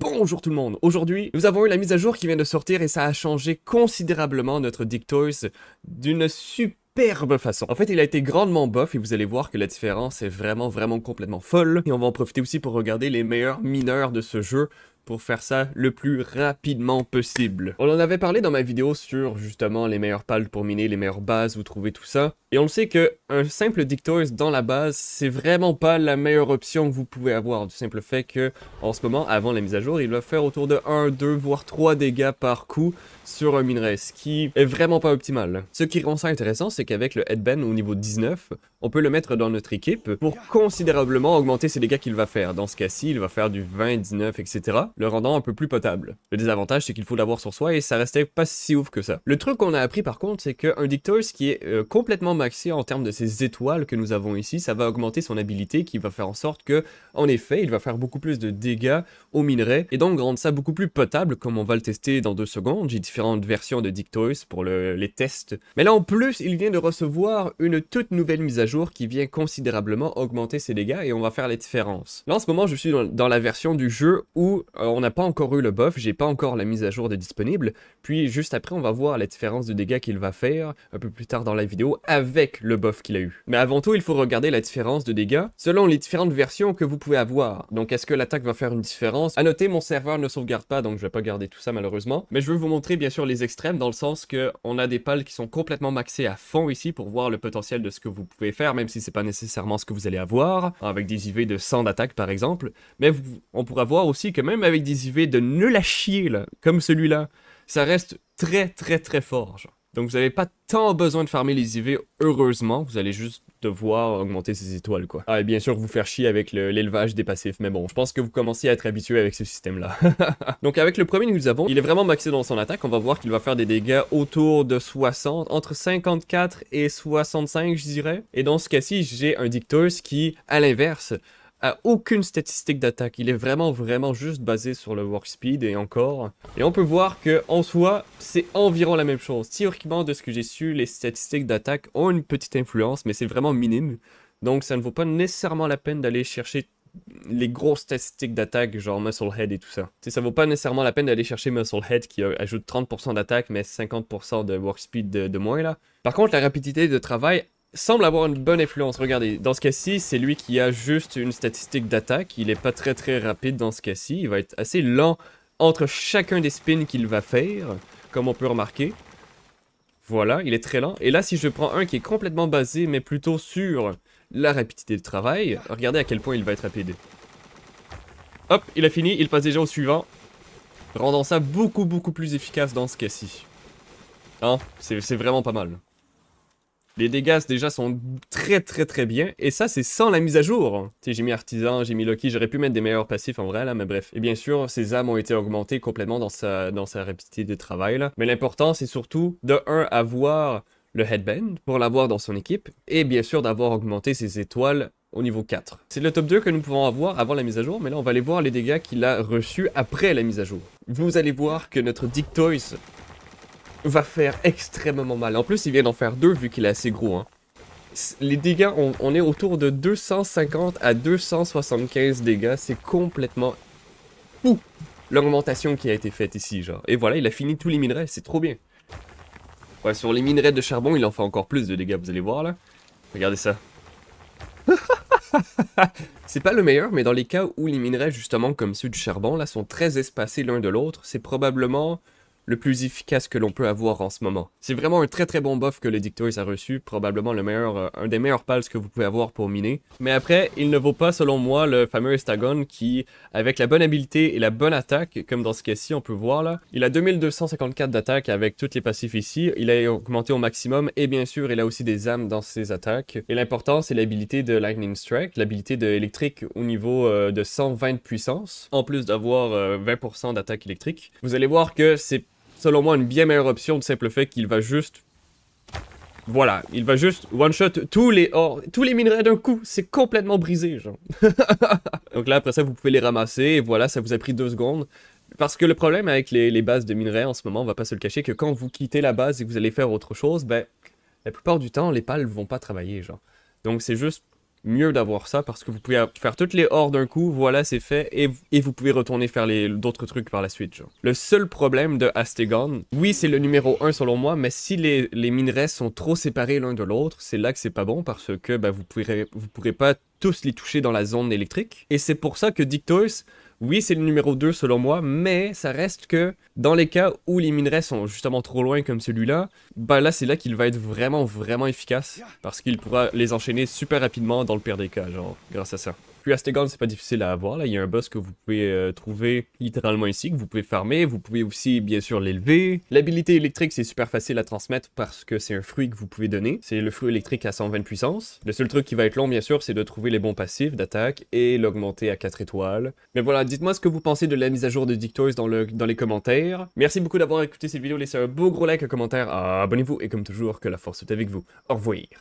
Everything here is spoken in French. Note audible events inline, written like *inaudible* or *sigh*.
Bonjour tout le monde! Aujourd'hui, nous avons eu la mise à jour qui vient de sortir et ça a changé considérablement notre Dictoys d'une superbe façon. En fait, il a été grandement buff et vous allez voir que la différence est vraiment, vraiment complètement folle. Et on va en profiter aussi pour regarder les meilleurs mineurs de ce jeu, pour faire ça le plus rapidement possible. On en avait parlé dans ma vidéo sur justement les meilleurs pales pour miner, les meilleures bases, vous trouver tout ça. Et on le sait que un simple Dictoise dans la base, c'est vraiment pas la meilleure option que vous pouvez avoir, du simple fait que en ce moment, avant la mise à jour, il va faire autour de 1, 2, voire 3 dégâts par coup sur un minerai, ce qui est vraiment pas optimal. Ce qui rend ça intéressant, c'est qu'avec le headband au niveau 19, on peut le mettre dans notre équipe pour considérablement augmenter ses dégâts qu'il va faire. Dans ce cas-ci, il va faire du 20, 19, etc le rendant un peu plus potable. Le désavantage, c'est qu'il faut l'avoir sur soi et ça restait pas si ouf que ça. Le truc qu'on a appris par contre, c'est qu'un Dictoys qui est euh, complètement maxé en termes de ses étoiles que nous avons ici, ça va augmenter son habilité qui va faire en sorte que, en effet, il va faire beaucoup plus de dégâts aux minerais, et donc rendre ça beaucoup plus potable comme on va le tester dans deux secondes. J'ai différentes versions de Dictoys pour les tests. Mais là en plus, il vient de recevoir une toute nouvelle mise à jour qui vient considérablement augmenter ses dégâts et on va faire les différences. Là en ce moment, je suis dans, la version du jeu où euh, euh, on n'a pas encore eu le buff, j'ai pas encore la mise à jour de disponible. Puis juste après, on va voir la différence de dégâts qu'il va faire un peu plus tard dans la vidéo avec le buff qu'il a eu. Mais avant tout, il faut regarder la différence de dégâts selon les différentes versions que vous pouvez avoir. Donc est-ce que l'attaque va faire une différence A noter, mon serveur ne sauvegarde pas, donc je vais pas garder tout ça malheureusement. Mais je veux vous montrer bien sûr les extrêmes dans le sens que on a des pales qui sont complètement maxées à fond ici pour voir le potentiel de ce que vous pouvez faire, même si c'est pas nécessairement ce que vous allez avoir, avec des IV de 100 d'attaque par exemple. Mais on pourra voir aussi que même avec des IV de ne la chier, comme celui-là, ça reste très, très, très fort. Donc, vous n'avez pas tant besoin de farmer les IV, heureusement. Vous allez juste devoir augmenter ses étoiles, quoi. Ah, et bien sûr, vous faire chier avec l'élevage des passifs, mais bon, je pense que vous commencez à être habitué avec ce système-là. *laughs* Donc, avec le premier nous avons, il est vraiment maxé dans son attaque. On va voir qu'il va faire des dégâts autour de 60, entre 54 et 65, je dirais. Et dans ce cas-ci, j'ai un Dictus qui, à l'inverse, aucune statistique d'attaque. Il est vraiment, vraiment juste basé sur le work speed et encore. Et on peut voir que en soi, c'est environ la même chose. Théoriquement, de ce que j'ai su, les statistiques d'attaque ont une petite influence, mais c'est vraiment minime. Donc ça ne vaut pas nécessairement la peine d'aller chercher les grosses statistiques d'attaque, genre head et tout ça. Ça ça vaut pas nécessairement la peine d'aller chercher head qui euh, ajoute 30% d'attaque mais 50% de work speed de, de, moins là. Par contre, la rapidité de travail semble avoir une bonne influence. Regardez, dans ce cas-ci, c'est lui qui a juste une statistique d'attaque. Il n'est pas très très rapide dans ce cas-ci. Il va être assez lent entre chacun des spins qu'il va faire, comme on peut remarquer. Voilà, il est très lent. Et là, si je prends un qui est complètement basé, mais plutôt sur la rapidité de travail, regardez à quel point il va être rapide. Hop, il a fini, il passe déjà au suivant, rendant ça beaucoup beaucoup plus efficace dans ce cas-ci. Hein, c'est vraiment pas mal. Les dégâts déjà sont très très très bien. Et ça, c'est sans la mise à jour. J'ai mis artisan, j'ai mis Loki, j'aurais pu mettre des meilleurs passifs en vrai là, mais bref. Et bien sûr, ses âmes ont été augmentées complètement dans sa, dans sa rapidité de travail là. Mais l'important, c'est surtout de 1 avoir le headband pour l'avoir dans son équipe et bien sûr d'avoir augmenté ses étoiles au niveau 4. C'est le top 2 que nous pouvons avoir avant la mise à jour, mais là on va aller voir les dégâts qu'il a reçus après la mise à jour. Vous allez voir que notre Dick Toys va faire extrêmement mal. En plus, il vient d'en faire deux vu qu'il est assez gros. Hein. Les dégâts, on, est autour de 250 à 275 dégâts. C'est complètement Ouh l'augmentation qui a été faite ici, genre. Et voilà, il a fini tous les minerais, c'est trop bien. Ouais, sur les minerais de charbon, il en fait encore plus de dégâts, vous allez voir, là. Regardez ça. *laughs* c'est pas le meilleur, mais dans les cas où les minerais, justement, comme ceux du charbon, là, sont très espacés l'un de l'autre, c'est probablement le plus efficace que l'on peut avoir en ce moment. C'est vraiment un très très bon buff que le Dictoris a reçu, probablement le meilleur, euh, un des meilleurs pals que vous pouvez avoir pour miner. Mais après, il ne vaut pas selon moi le fameux Estagon qui, avec la bonne habilité et la bonne attaque, comme dans ce cas-ci on peut voir là, il a 2254 d'attaque avec toutes les passifs ici, il a augmenté au maximum et bien sûr il a aussi des âmes dans ses attaques. Et l'important c'est l'habilité de Lightning Strike, l'habilité de électrique au niveau euh, de 120 de puissance, en plus d'avoir 20% euh, d'attaque électrique. Vous allez voir que c'est selon moi, une bien meilleure option de simple fait qu'il va juste... Voilà, il va juste one-shot tous les tous les minerais d'un coup. C'est complètement brisé, genre. *laughs* Donc là, après ça, vous pouvez les ramasser, et voilà, ça vous a pris deux secondes. Parce que le problème avec les, les, bases de minerais en ce moment, on va pas se le cacher, que quand vous quittez la base et que vous allez faire autre chose, ben, la plupart du temps, les pales vont pas travailler, genre. Donc c'est juste mieux d'avoir ça parce que vous pouvez faire toutes les hors d'un coup, voilà, c'est fait, et, vous pouvez retourner faire d'autres trucs par la suite. Le seul problème de Astegon, oui, c'est le numéro 1 selon moi, mais si les, les minerais sont trop séparés l'un de l'autre, c'est là que c'est pas bon parce que bah, vous ne vous pourrez pas tous les toucher dans la zone électrique. Et c'est pour ça que Dictos oui, c'est le numéro 2 selon moi, mais ça reste que dans les cas où les minerais sont justement trop loin comme celui-là, bah là c'est là qu'il va être vraiment vraiment efficace parce qu'il pourra les enchaîner super rapidement dans le pire des cas, genre grâce à ça. Priastegon, c'est pas difficile à avoir. Là. Il y a un boss que vous pouvez euh, trouver littéralement ici, que vous pouvez farmer. Vous pouvez aussi, bien sûr, l'élever. L'habilité électrique, c'est super facile à transmettre parce que c'est un fruit que vous pouvez donner. C'est le fruit électrique à 120 puissance. Le seul truc qui va être long, bien sûr, c'est de trouver les bons passifs d'attaque et l'augmenter à 4 étoiles. Mais voilà, dites-moi ce que vous pensez de la mise à jour de Dictoys dans, le, dans les commentaires. Merci beaucoup d'avoir écouté cette vidéo. Laissez un beau gros like, un commentaire, abonnez-vous et comme toujours, que la force soit avec vous. Au revoir.